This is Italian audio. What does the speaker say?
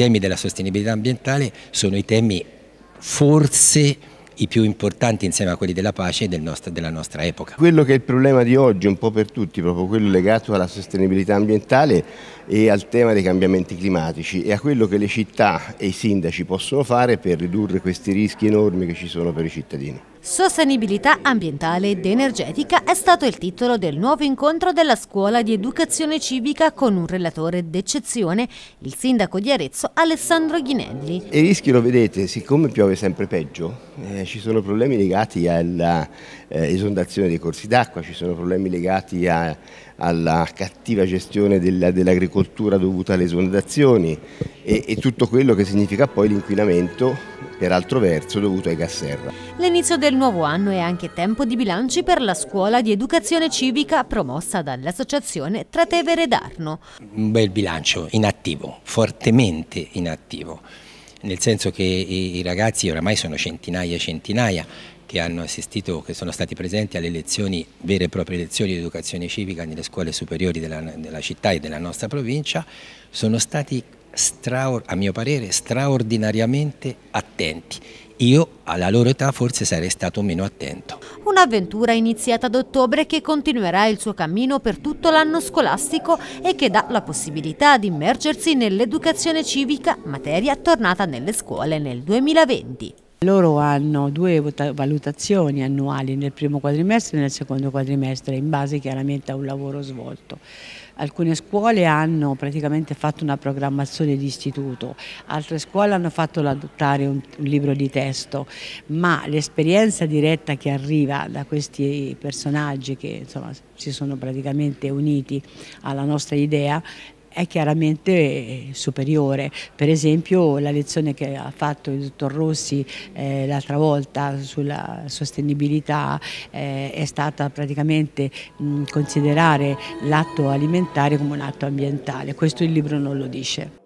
temi della sostenibilità ambientale sono i temi forse i più importanti insieme a quelli della pace e del nostro, della nostra epoca. Quello che è il problema di oggi, un po' per tutti, proprio quello legato alla sostenibilità ambientale e al tema dei cambiamenti climatici e a quello che le città e i sindaci possono fare per ridurre questi rischi enormi che ci sono per i cittadini. Sostenibilità ambientale ed energetica è stato il titolo del nuovo incontro della Scuola di Educazione Civica con un relatore d'eccezione, il sindaco di Arezzo Alessandro Ghinelli. I rischi lo vedete, siccome piove sempre peggio, eh, ci sono problemi legati all'esondazione eh, dei corsi d'acqua, ci sono problemi legati a, alla cattiva gestione dell'agricoltura dovuta alle esondazioni, e, e, tutto quello che significa poi l'inquinamento, per altro verso, dovuto ai gas serra. L'inizio del nuovo anno è anche tempo di bilanci per la scuola di educazione civica promossa dall'associazione Tratevere d'Arno. Un bel bilancio inattivo, fortemente inattivo, nel senso che i, i ragazzi oramai sono centinaia e centinaia che hanno assistito, che sono stati presenti alle lezioni, vere e proprie lezioni di educazione civica nelle scuole superiori della, della città e della nostra provincia, sono stati a mio parere, straordinariamente attenti. Io alla loro età forse sarei stato meno attento. Un'avventura iniziata ad ottobre che continuerà il suo cammino per tutto l'anno scolastico e che dà la possibilità di immergersi nell'educazione civica, materia tornata nelle scuole nel 2020. Loro hanno due valutazioni annuali nel primo quadrimestre e nel secondo quadrimestre in base chiaramente a un lavoro svolto. Alcune scuole hanno praticamente fatto una programmazione di istituto, altre scuole hanno fatto adottare un, libro di testo, ma l'esperienza diretta che arriva da questi personaggi che insomma, si sono praticamente uniti alla nostra idea è chiaramente eh, superiore. Per esempio la lezione che ha fatto il dottor Rossi eh, l'altra volta sulla sostenibilità eh, è stata praticamente mh, considerare l'atto alimentare come un atto ambientale, questo il libro non lo dice.